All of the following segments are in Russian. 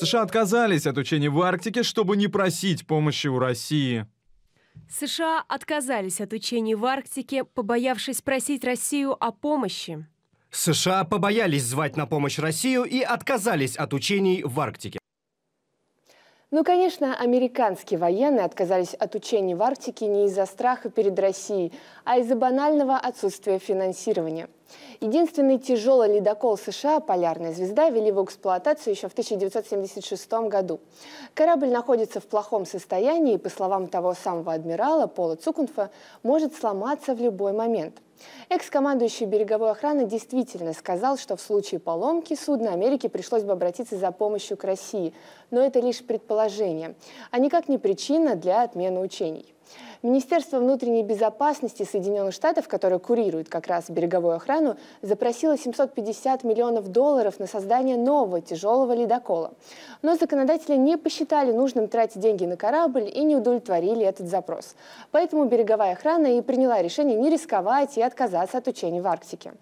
США отказались от учений в Арктике, чтобы не просить помощи у России. США отказались от учений в Арктике, побоявшись просить Россию о помощи. США побоялись звать на помощь Россию и отказались от учений в Арктике. Ну, конечно, американские военные отказались от учений в Арктике не из-за страха перед Россией, а из-за банального отсутствия финансирования – Единственный тяжелый ледокол США «Полярная звезда» вели в эксплуатацию еще в 1976 году. Корабль находится в плохом состоянии и, по словам того самого адмирала Пола Цукунфа, может сломаться в любой момент – Экс-командующий береговой охраны действительно сказал, что в случае поломки судна Америки пришлось бы обратиться за помощью к России, но это лишь предположение, а никак не причина для отмены учений. Министерство внутренней безопасности Соединенных Штатов, которое курирует как раз береговую охрану, запросило 750 миллионов долларов на создание нового тяжелого ледокола. Но законодатели не посчитали нужным тратить деньги на корабль и не удовлетворили этот запрос. Поэтому береговая охрана и приняла решение не рисковать и отказаться от учений в Арктике.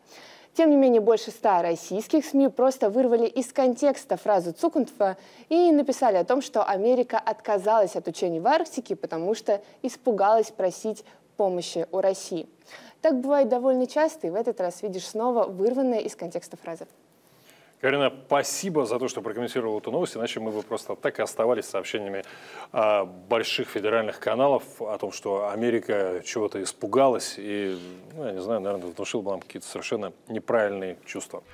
Тем не менее, больше ста российских СМИ просто вырвали из контекста фразу Цукунтфа и написали о том, что Америка отказалась от учений в Арктике, потому что испугалась просить помощи у России. Так бывает довольно часто, и в этот раз видишь снова вырванная из контекста фраза. Карина, спасибо за то, что прокомментировала эту новость, иначе мы бы просто так и оставались сообщениями а, больших федеральных каналов о том, что Америка чего-то испугалась и, ну, я не знаю, наверное, внушил бы нам какие-то совершенно неправильные чувства.